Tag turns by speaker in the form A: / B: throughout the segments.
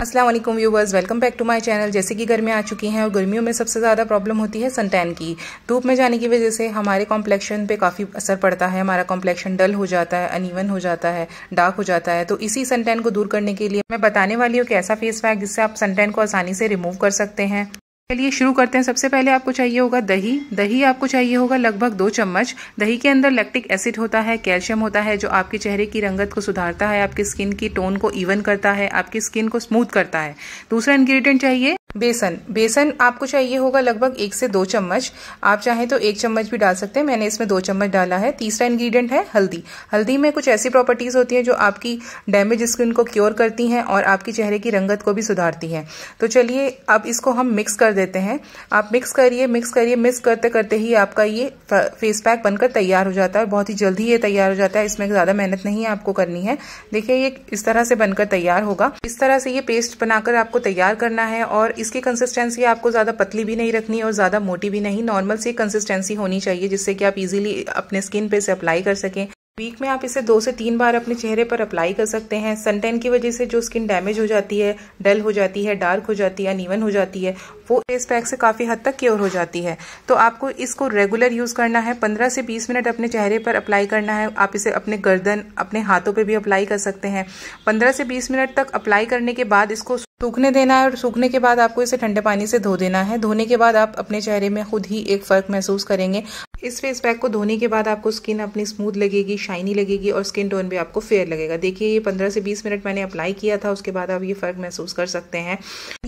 A: Aslam viewers welcome back to my channel जैसे कि गर्मी आ चुकी हैं और गर्मियों में सबसे ज़्यादा प्रॉब्लम होती है सनटैन की धूप में जाने की वजह से हमारे कॉम्प्लेक्शन पे काफ़ी असर पड़ता है हमारा कॉम्प्लेक्शन डल हो जाता है अनइवन हो जाता है डार्क हो जाता है तो इसी सनटैन को दूर करने के लिए मैं बताने वाली हूँ कि ऐसा फेस पैक जिससे आप सनटैन को आसानी से रिमूव कर सकते हैं चलिए शुरू करते हैं सबसे पहले आपको चाहिए होगा दही दही आपको चाहिए होगा लगभग दो चम्मच दही के अंदर लैक्टिक एसिड होता है कैल्शियम होता है जो आपके चेहरे की रंगत को सुधारता है आपकी स्किन की टोन को इवन करता है आपकी स्किन को स्मूथ करता है दूसरा इंग्रेडिएंट चाहिए बेसन बेसन आपको चाहिए होगा लगभग एक से दो चम्मच आप चाहें तो एक चम्मच भी डाल सकते हैं मैंने इसमें दो चम्मच डाला है तीसरा इंग्रेडिएंट है हल्दी हल्दी में कुछ ऐसी प्रॉपर्टीज़ होती हैं जो आपकी डैमेज स्किन को क्योर करती हैं और आपके चेहरे की रंगत को भी सुधारती हैं तो चलिए अब इसको हम मिक्स कर देते हैं आप मिक्स करिए मिक्स करिए मिक्स करते करते ही आपका ये फेस पैक बनकर तैयार हो जाता है और बहुत ही जल्दी ये तैयार हो जाता है इसमें ज़्यादा मेहनत नहीं आपको करनी है देखिये ये इस तरह से बनकर तैयार होगा इस तरह से ये पेस्ट बनाकर आपको तैयार करना है और इसकी कंसिस्टेंसी आपको ज़्यादा पतली भी नहीं रखनी और ज़्यादा मोटी भी नहीं नॉर्मल सी कंसिस्टेंसी होनी चाहिए जिससे कि आप इजीली अपने स्किन पे इसे अप्लाई कर सकें वीक में आप इसे दो से तीन बार अपने चेहरे पर अप्लाई कर सकते हैं सनटेन की वजह से जो स्किन डैमेज हो जाती है डल हो जाती है डार्क हो जाती है अनइवन हो जाती है वो फेस पैक से काफ़ी हद तक क्योर हो जाती है तो आपको इसको रेगुलर यूज़ करना है पंद्रह से बीस मिनट अपने चेहरे पर अप्लाई करना है आप इसे अपने गर्दन अपने हाथों पर भी अप्लाई कर सकते हैं पंद्रह से बीस मिनट तक अप्लाई करने के बाद इसको सूखने देना है और सूखने के बाद आपको इसे ठंडे पानी से धो देना है धोने के बाद आप अपने चेहरे में खुद ही एक फ़र्क महसूस करेंगे इस फेस पैक को धोने के बाद आपको स्किन अपनी स्मूथ लगेगी शाइनी लगेगी और स्किन टोन भी आपको फेयर लगेगा देखिए ये 15 से 20 मिनट मैंने अप्लाई किया था उसके बाद आप ये फ़र्क महसूस कर सकते हैं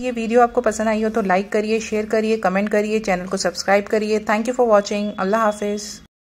A: ये वीडियो आपको पसंद आई हो तो लाइक करिए शेयर करिए कमेंट करिए चैनल को सब्सक्राइब करिए थैंक यू फॉर वॉचिंग अल्लाह हाफिज़